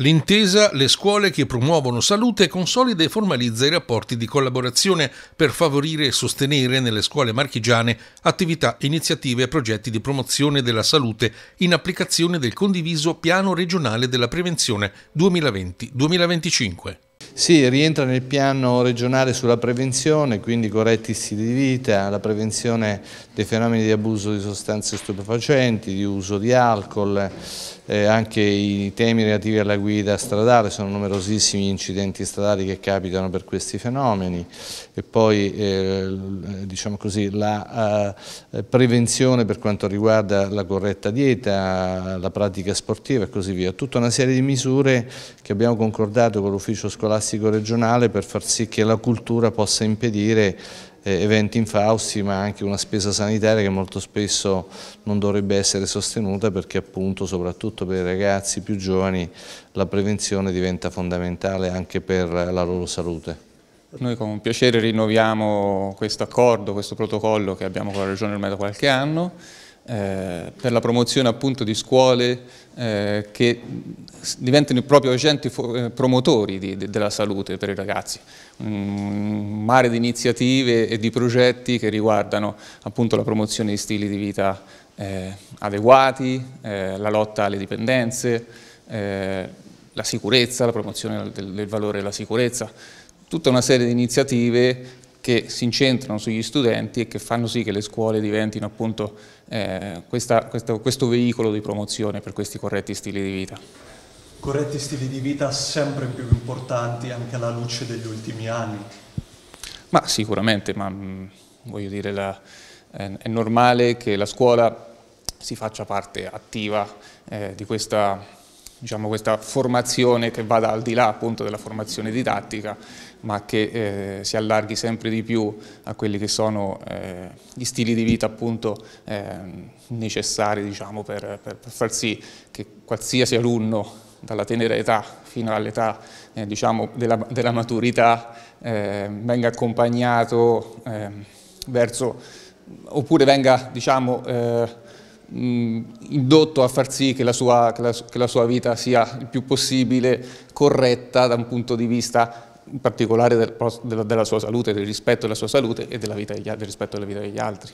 L'intesa le scuole che promuovono salute consolida e formalizza i rapporti di collaborazione per favorire e sostenere nelle scuole marchigiane attività, iniziative e progetti di promozione della salute in applicazione del condiviso Piano regionale della prevenzione 2020-2025. Sì, rientra nel piano regionale sulla prevenzione, quindi corretti stili di vita, la prevenzione dei fenomeni di abuso di sostanze stupefacenti, di uso di alcol, eh, anche i temi relativi alla guida stradale, sono numerosissimi gli incidenti stradali che capitano per questi fenomeni e poi eh, diciamo così, la eh, prevenzione per quanto riguarda la corretta dieta, la pratica sportiva e così via. Tutta una serie di misure che abbiamo concordato con l'ufficio scolastico scolastico regionale per far sì che la cultura possa impedire eh, eventi infausti ma anche una spesa sanitaria che molto spesso non dovrebbe essere sostenuta perché appunto soprattutto per i ragazzi più giovani la prevenzione diventa fondamentale anche per la loro salute. Noi con piacere rinnoviamo questo accordo, questo protocollo che abbiamo con la Regione ormai da qualche anno eh, per la promozione appunto di scuole eh, che diventano proprio agenti eh, promotori di, de, della salute per i ragazzi. Un mare di iniziative e di progetti che riguardano appunto la promozione di stili di vita eh, adeguati, eh, la lotta alle dipendenze, la sicurezza, la promozione del, del valore della sicurezza, tutta una serie di iniziative che si incentrano sugli studenti e che fanno sì che le scuole diventino appunto eh, questa, questo, questo veicolo di promozione per questi corretti stili di vita. Corretti stili di vita sempre più importanti anche alla luce degli ultimi anni. Ma sicuramente, ma mh, mm, voglio dire, la, eh, è normale che la scuola si faccia parte attiva eh, di questa diciamo, questa formazione che vada al di là appunto della formazione didattica, ma che eh, si allarghi sempre di più a quelli che sono eh, gli stili di vita appunto eh, necessari diciamo, per, per, per, far sì che qualsiasi alunno dalla tenera età fino all'età eh, diciamo, della, della, maturità ehm, venga accompagnato ehm, verso, oppure venga diciamo, eh, indotto a far sì che la, sua, che, la, che la, sua, vita sia il più possibile corretta da un punto di vista in particolare del, della, della, sua salute, del rispetto della sua salute e della vita, del rispetto della vita degli altri.